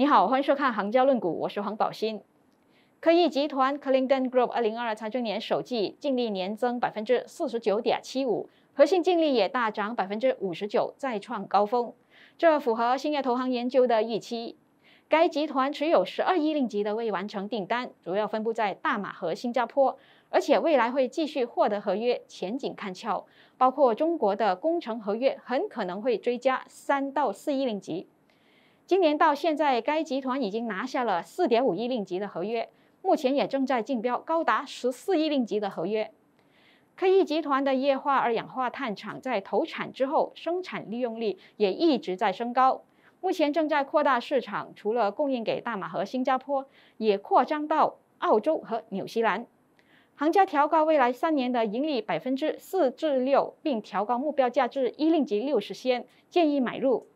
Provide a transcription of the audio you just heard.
你好，欢迎收看《行家论股》，我是黄宝新。科亿集团 c l i n g d e n Group） 二零二二财年首季净利年增百分之四十九点七五，核心净利也大涨百分之五十九，再创高峰。这符合兴业投行研究的预期。该集团持有十二亿令吉的未完成订单，主要分布在大马和新加坡，而且未来会继续获得合约，前景看俏。包括中国的工程合约，很可能会追加三到四亿令吉。今年到现在，该集团已经拿下了4.5亿令吉的合约，目前也正在竞标高达14亿令吉的合约。科亿集团的液化二氧化碳厂在投产之后，生产利用率也一直在升高，目前正在扩大市场，除了供应给大马和新加坡，也扩张到澳洲和纽西兰。行家调高未来三年的盈利百分之四至六，并调高目标价至一令吉六十仙，建议买入。